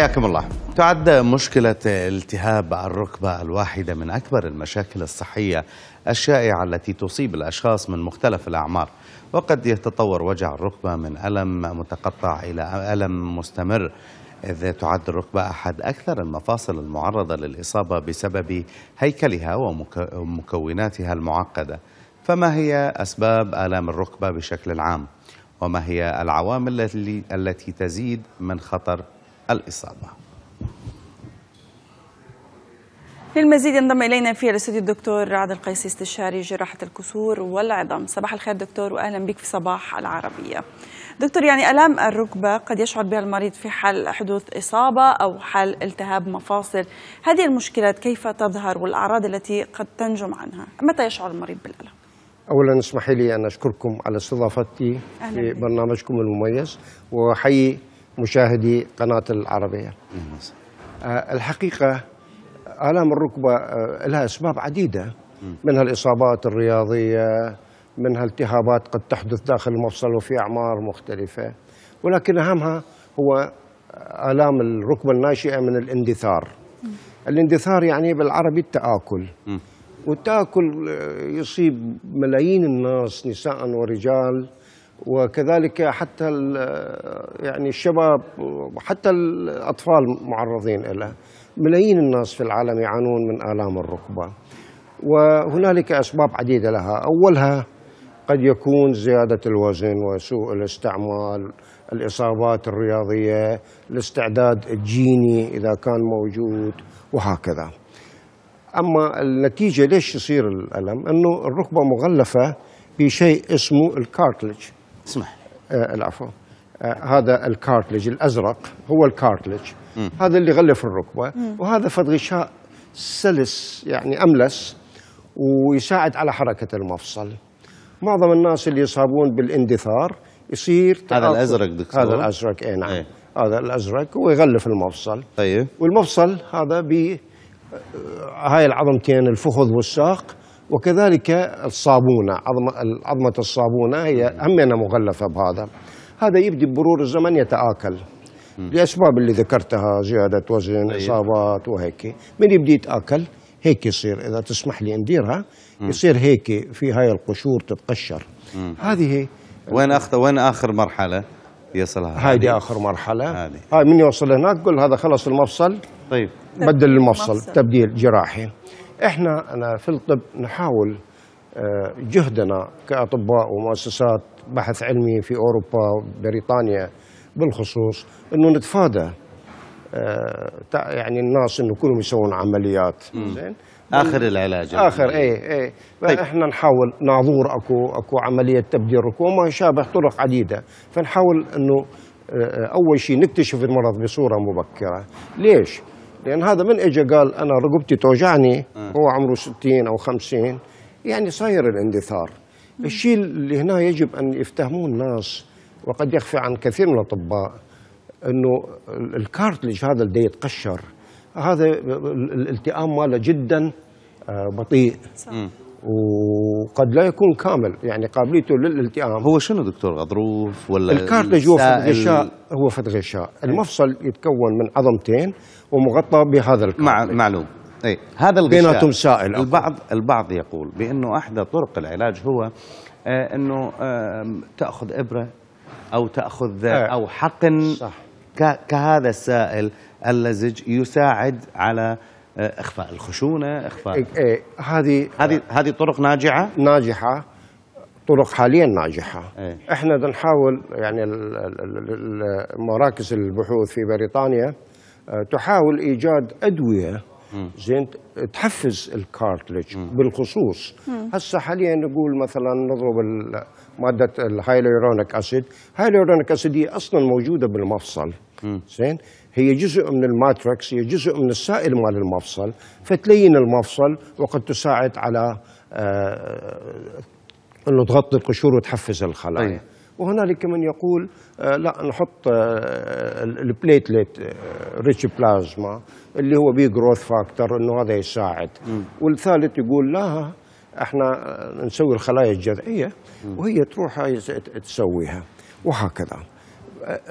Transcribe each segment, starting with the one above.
حياكم الله تعد مشكلة التهاب الركبة الواحدة من أكبر المشاكل الصحية الشائعة التي تصيب الأشخاص من مختلف الأعمار وقد يتطور وجع الركبة من ألم متقطع إلى ألم مستمر إذ تعد الركبة أحد أكثر المفاصل المعرضة للإصابة بسبب هيكلها ومكوناتها المعقدة فما هي أسباب آلام الركبة بشكل عام؟ وما هي العوامل التي تزيد من خطر الإصابة للمزيد ينضم الينا في الاستوديو الدكتور رعد القيسي استشاري جراحه الكسور والعظام صباح الخير دكتور واهلا بك في صباح العربيه دكتور يعني الام الركبه قد يشعر بها المريض في حال حدوث اصابه او حال التهاب مفاصل هذه المشكلات كيف تظهر والاعراض التي قد تنجم عنها متى يشعر المريض بالالم اولا اسمحي لي ان اشكركم على استضافتي في برنامجكم المميز واحيي مشاهدي قناة العربية آه، الحقيقة آلام الركبة آه، لها أسباب عديدة منها الإصابات الرياضية منها التهابات قد تحدث داخل المفصل وفي أعمار مختلفة ولكن أهمها هو آه، آلام الركبة الناشئة من الاندثار الاندثار يعني بالعربي التآكل والتآكل يصيب ملايين الناس نساء ورجال وكذلك حتى يعني الشباب وحتى الأطفال معرضين لها ملايين الناس في العالم يعانون من آلام الركبة وهنالك أسباب عديدة لها أولها قد يكون زيادة الوزن وسوء الاستعمال الإصابات الرياضية الاستعداد الجيني إذا كان موجود وهكذا أما النتيجة ليش يصير الألم أنه الركبة مغلفة بشيء اسمه الكارتلج اسمح آه، العفو آه، هذا الكارتلج الازرق هو الكارتلج هذا اللي غلف الركبه مم. وهذا فد غشاء سلس يعني املس ويساعد على حركه المفصل معظم الناس اللي يصابون بالاندثار يصير هذا الازرق دكتور هذا الازرق اي نعم ايه. هذا الازرق ويغلف المفصل طيب والمفصل هذا ب آه، هاي العظمتين الفخذ والساق وكذلك الصابونة عظمة الصابونة هي همنا مغلفة بهذا هذا يبدي بمرور الزمن يتآكل لأسباب اللي ذكرتها زيادة وزن طيب. إصابات وهيك من يبدي يتآكل هيك يصير إذا تسمح لي نديرها يصير هيك في هاي القشور تتقشر هذه وين أخ وين آخر مرحلة يصلها هذه آخر مرحلة هذه هاي من يوصل هناك قل هذا خلص المفصل طيب بدل المفصل تبديل جراحي احنا أنا في الطب نحاول آه، جهدنا كأطباء ومؤسسات بحث علمي في أوروبا وبريطانيا بالخصوص أنه نتفادى آه، يعني الناس أنه كلهم يسوون عمليات زين اخر العلاج اخر اي اي طيب. احنا نحاول ناظور اكو اكو عمليه تبديل ركوع وما شابه طرق عديده فنحاول انه آه، اول شيء نكتشف المرض بصوره مبكره ليش لان هذا من اجى قال انا رقبتي توجعني آه. هو عمره 60 او 50 يعني صاير الاندثار الشيء اللي هنا يجب ان يفتهموه الناس وقد يخفى عن كثير من الاطباء انه الكارتلج هذا اللي يتقشر هذا الالتئام ماله جدا آه، بطيء صح. وقد لا يكون كامل يعني قابليته للالتئام هو شنو دكتور غضروف ولا الكارتج هو فد غشاء هو فد غشاء المفصل يتكون من عظمتين ومغطى بهذا الكارتج مع معلوم اي هذا الغشاء بيناتهم سائل البعض البعض يقول بانه احدى طرق العلاج هو آه انه آه تاخذ ابره او تاخذ آه. او حقن صح. كهذا السائل اللزج يساعد على اخفاء الخشونه اخفاء إيه، إيه، هذه هذه هذه طرق ناجحه ناجحه طرق حاليا ناجحه ايه؟ احنا بنحاول يعني مراكز البحوث في بريطانيا آه، تحاول ايجاد ادويه زين تحفز الكارتلج بالخصوص هسه حاليا نقول مثلا نضرب ماده الهايلورونيك اسيد هايلورونيك اسيد هي اصلا موجوده بالمفصل زين هي جزء من الماتريكس هي جزء من السائل مال المفصل فتلين المفصل وقد تساعد على آه انه تغطي القشور وتحفز الخلايا أيه. وهنالك من يقول آه لا نحط آه البليتليت آه، ريتش بلازما اللي هو بي جروث فاكتور انه هذا يساعد م. والثالث يقول لا احنا آه، نسوي الخلايا الجذعيه وهي تروح تسويها وهكذا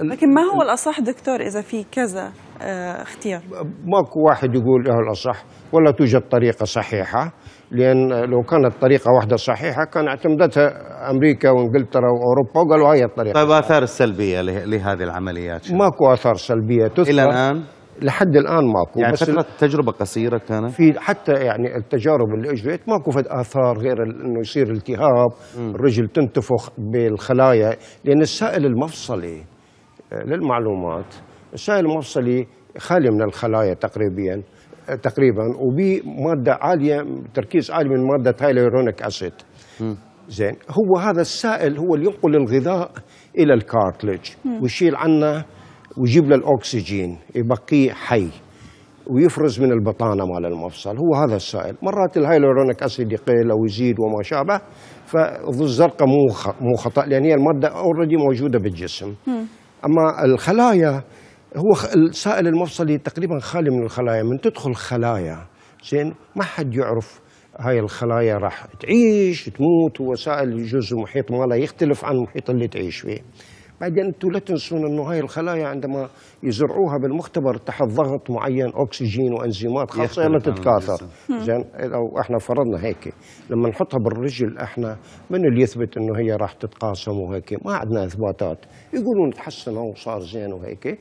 لكن ما هو الأصح دكتور إذا في كذا آه، اختيار ماكو واحد يقول له الأصح ولا توجد طريقة صحيحة لأن لو كانت طريقة واحدة صحيحة كان اعتمدتها أمريكا وإنجلترا وأوروبا وقالوا هاي الطريقة طيب آثار السلبية لهذه العمليات ماكو آثار سلبية تذكر إلى الآن لحد الان ماكو يعني بس فتره تجربه قصيره كانت في حتى يعني التجارب اللي اجريت ماكو فد اثار غير انه يصير التهاب الرجل تنتفخ بالخلايا لان السائل المفصلي للمعلومات السائل المفصلي خالي من الخلايا تقريبا تقريبا وبماده عاليه تركيز عالي من ماده هايلورونيك اسيد زين هو هذا السائل هو اللي ينقل الغذاء الى الكارتلج ويشيل عنه ويجيب له الاكسجين يبقيه حي ويفرز من البطانه مال المفصل هو هذا السائل مرات الهايلورونيك اسيد يقل او يزيد وما شابه فالزرقاء مو مو خطا لان هي الماده اوريدي موجوده بالجسم اما الخلايا هو السائل المفصلي تقريبا خالي من الخلايا من تدخل خلايا زين ما حد يعرف هاي الخلايا راح تعيش تموت هو سائل يجوز المحيط ماله يختلف عن المحيط اللي تعيش فيه بعدين انتم لا تنسون انه هاي الخلايا عندما يزرعوها بالمختبر تحت ضغط معين أكسجين وأنزيمات خاصة لما تتكاثر زين لو إحنا فرضنا هيك لما نحطها بالرجل إحنا من اللي يثبت إنه هي راح تتقاسم وهيك ما عندنا إثباتات يقولون تحسنوا وصار زين وهيك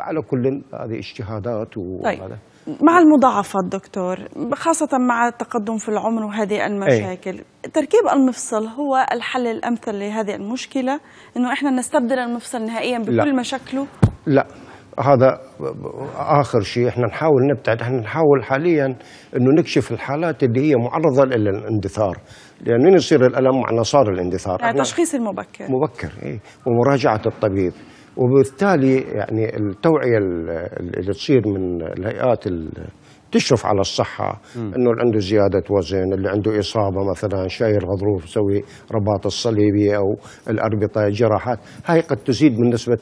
على كل هذه اجتهادات طيب. وهذا طيب. مع المضاعفات دكتور خاصة مع التقدم في العمر وهذه المشاكل أي. تركيب المفصل هو الحل الأمثل لهذه المشكلة أنه إحنا نستبدل المفصل نهائيا بكل لا. مشاكله لا هذا اخر شيء احنا نحاول نبتعد احنا نحاول حاليا انه نكشف الحالات اللي هي معرضه للاندثار لان من يصير الالم معنا صار الاندثار يعني التشخيص المبكر مبكر اي ومراجعه الطبيب وبالتالي يعني التوعيه اللي تصير من الهيئات تشرف على الصحة أنه اللي عنده زيادة وزن اللي عنده إصابة مثلا شايل غضروف سوي رباط الصليبي أو الأربطة جراحات هاي قد تزيد من نسبة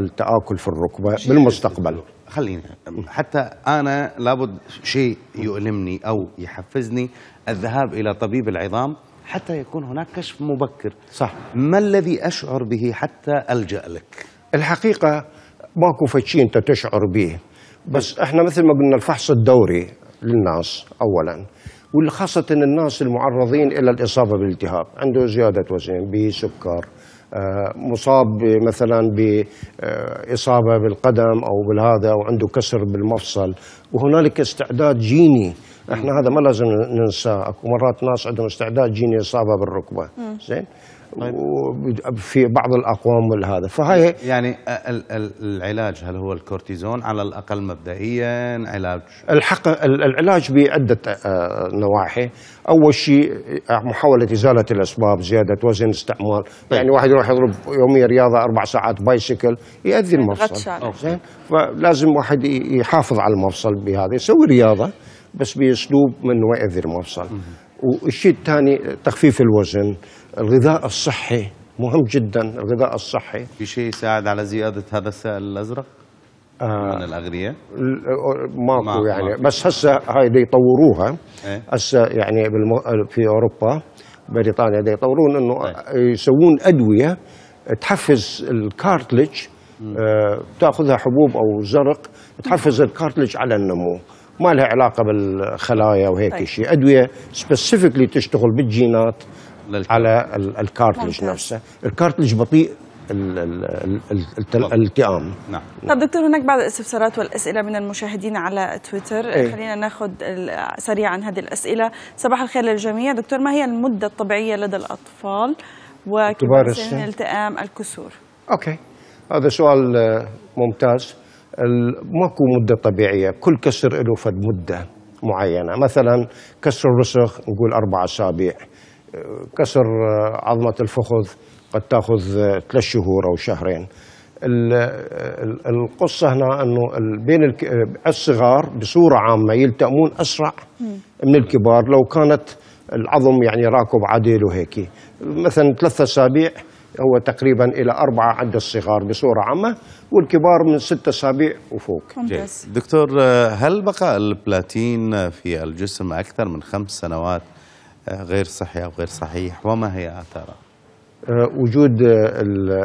التآكل في الركبة بالمستقبل خلينا حتى أنا لابد شيء يؤلمني أو يحفزني الذهاب إلى طبيب العظام حتى يكون هناك كشف مبكر صح ما الذي أشعر به حتى ألجأ لك الحقيقة ماكو فشي أنت تشعر به بس احنا مثل ما قلنا الفحص الدوري للناس اولا وخاصة الناس المعرضين إلى الإصابة بالالتهاب عنده زيادة وزن بسكر آه، مصاب مثلا بإصابة بالقدم أو بالهذا أو عنده كسر بالمفصل وهنالك استعداد جيني احنا هذا ما لازم ننساه اكو مرات ناس عندهم استعداد جيني اصابه بالركبه زين طيب. في بعض الاقوام والهذا فهي يعني العلاج هل هو الكورتيزون على الاقل مبدئيا علاج الحق العلاج بعده آه، نواحي اول شيء آه، محاوله ازاله الاسباب زياده وزن استعمال طيب. يعني واحد يروح يضرب يوميا رياضه اربع ساعات بايسكل ياذي يعني المفصل زين فلازم واحد يحافظ على المفصل بهذا يسوي رياضه بس باسلوب من يؤذي المفصل والشيء الثاني تخفيف الوزن الغذاء الصحي مهم جدا الغذاء الصحي في شيء يساعد على زيادة هذا السائل الأزرق؟ آه من الأغذية؟ ماكو, ما يعني ما. بس هسه هاي دي يطوروها إيه. هسه إيه؟ يعني بالم... في أوروبا بريطانيا دي يطورون انه إيه؟ يسوون أدوية تحفز الكارتلج آه تاخذها حبوب او زرق تحفز الكارتلج على النمو ما لها علاقه بالخلايا وهيك طيب. شيء ادويه سبيسيفيكلي تشتغل بالجينات على الكارتلج نفسه الكارتلج بطيء الالتئام نعم طب دكتور هناك بعض الاستفسارات والاسئله من المشاهدين على تويتر ايه؟ خلينا ناخذ سريعا هذه الاسئله صباح الخير للجميع دكتور ما هي المده الطبيعيه لدى الاطفال وكبار السن التئام الكسور اوكي هذا سؤال آه، ممتاز ماكو مده طبيعيه كل كسر له فد مده معينه مثلا كسر الرسغ نقول اربع اسابيع كسر آه، عظمة الفخذ قد تأخذ آه، ثلاث شهور أو شهرين آه، القصة هنا أنه بين الصغار بصورة عامة يلتأمون أسرع من الكبار لو كانت العظم يعني راكب عديل وهيك مثلا ثلاثة أسابيع هو تقريبا إلى أربعة عند الصغار بصورة عامة والكبار من ستة أسابيع وفوق دكتور هل بقى البلاتين في الجسم أكثر من خمس سنوات غير صحي أو غير صحيح وما هي آثاره؟ آه، وجود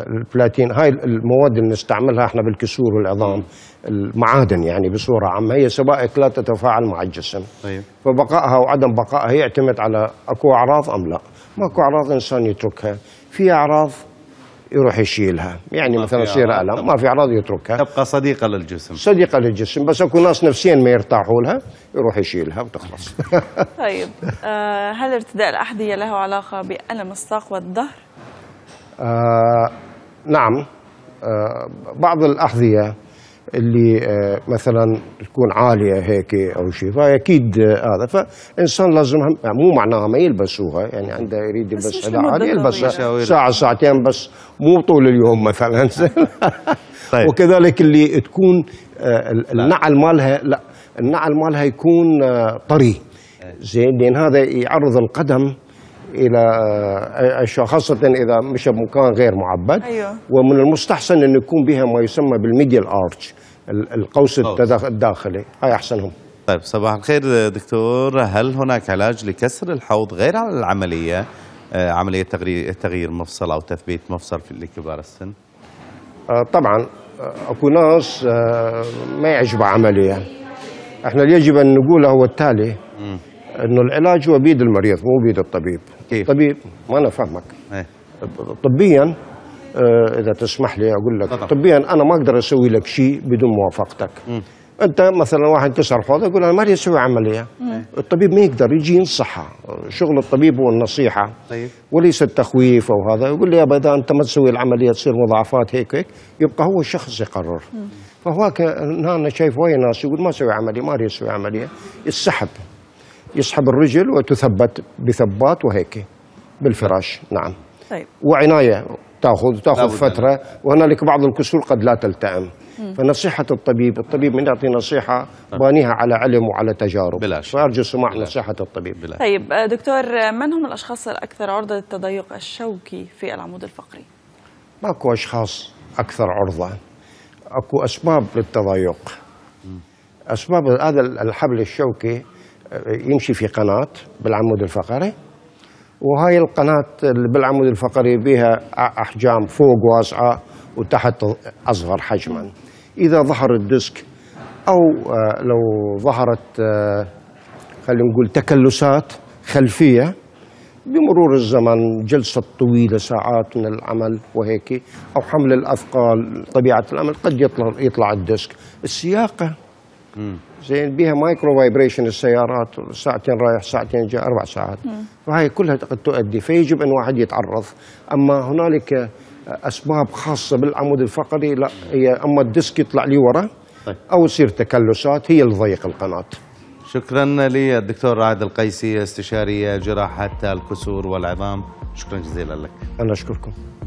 البلاتين هاي المواد اللي نستعملها احنا بالكسور والعظام المعادن يعني بصوره عامه هي سبائك لا تتفاعل مع الجسم طيب. فبقائها وعدم بقائها يعتمد على اكو اعراض ام لا ماكو اعراض انسان يتركها في اعراض يروح يشيلها يعني مثلا يصير ألم ما في أعراض يتركها تبقى صديقة للجسم صديقة للجسم بس أكو ناس نفسيا ما يرتاحوا لها يروح يشيلها وتخلص طيب آه هل ارتداء الأحذية له علاقة بألم الساق والظهر؟ آه نعم آه بعض الأحذية اللي آه، مثلا تكون عاليه هيك او شيء فاكيد آه، هذا فانسان لازم يعني مو معناها ما يلبسوها يعني عنده يريد يلبس عاليه يلبسها ساعه ساعتين بس مو طول اليوم مثلا طيب. وكذلك اللي تكون آه، النعل مالها لا النعل مالها يكون طري إيه. زين لان هذا يعرض القدم الى آه، خاصه اذا مش بمكان غير معبد أيوه. ومن المستحسن انه يكون بها ما يسمى بالميديال ارتش القوس الداخلي هاي احسنهم طيب صباح الخير دكتور هل هناك علاج لكسر الحوض غير عن العمليه آه، عمليه تغيير تغيير مفصل او تثبيت مفصل لكبار السن آه، طبعا اكو ناس ما يعجبها عمليه احنا اللي يجب ان نقوله هو التالي م. انه العلاج هو بيد المريض مو بيد الطبيب كيف؟ الطبيب ما انا فاهمك ايه؟ طبيا آه اذا تسمح لي اقول لك طبعا. طبيا انا ما اقدر اسوي لك شيء بدون موافقتك م. انت مثلا واحد كسر حوضه يقول انا ما اريد اسوي عمليه مم. الطبيب ما يقدر يجي ينصحه شغل الطبيب هو النصيحه طيب. وليس التخويف او هذا يقول لي يا اذا انت ما تسوي العمليه تصير مضاعفات هيك هيك يبقى هو الشخص يقرر مم. فهواك انا شايف وين ناس يقول ما اسوي عمليه ما اريد اسوي عمليه السحب يسحب الرجل وتثبت بثبات وهيك بالفراش نعم طيب وعنايه تاخذ تاخذ فتره وهنالك بعض الكسور قد لا تلتئم فنصيحه الطبيب الطبيب من يعطي نصيحه بانيها على علم وعلى تجارب بلاش. فارجو سماع بلاش. نصيحه الطبيب بلاش. طيب دكتور من هم الاشخاص الاكثر عرضه للتضيق الشوكي في العمود الفقري؟ ماكو اشخاص اكثر عرضه اكو اسباب للتضيق اسباب هذا الحبل الشوكي يمشي في قناة بالعمود الفقري وهاي القناة اللي بالعمود الفقري بها أحجام فوق واسعة وتحت أصغر حجما إذا ظهر الديسك أو آه، لو ظهرت آه، خلينا نقول تكلسات خلفية بمرور الزمن جلسة طويلة ساعات من العمل وهيك أو حمل الأثقال طبيعة العمل قد يطلع, يطلع الديسك السياقة زين بها مايكرو فايبريشن السيارات ساعتين رايح ساعتين جاي اربع ساعات فهي كلها قد تؤدي فيجب ان واحد يتعرض اما هنالك اسباب خاصه بالعمود الفقري لا هي اما الديسك يطلع لي ورا طيب. او يصير تكلسات هي اللي تضيق القناه شكرا للدكتور عادل القيسي استشاري جراحه الكسور والعظام شكرا جزيلا لك انا اشكركم